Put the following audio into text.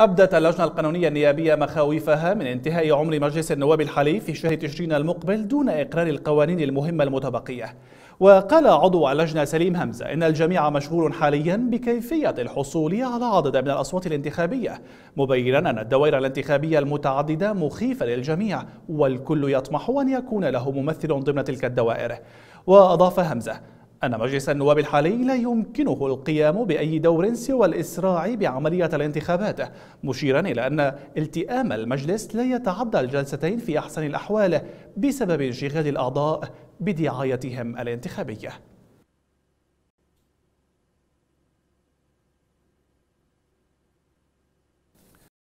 أبدت اللجنة القانونية النيابية مخاوفها من انتهاء عمر مجلس النواب الحالي في شهر تشرين المقبل دون إقرار القوانين المهمة المتبقية وقال عضو اللجنة سليم همزة إن الجميع مشغول حاليا بكيفية الحصول على عدد من الأصوات الانتخابية مبينا أن الدوائر الانتخابية المتعددة مخيفة للجميع والكل يطمح أن يكون له ممثل ضمن تلك الدوائر وأضاف همزة أن مجلس النواب الحالي لا يمكنه القيام بأي دور سوى الإسراع بعملية الانتخابات مشيرا إلى أن التئام المجلس لا يتعدى الجلستين في أحسن الأحوال بسبب انشغال الأعضاء بدعايتهم الانتخابية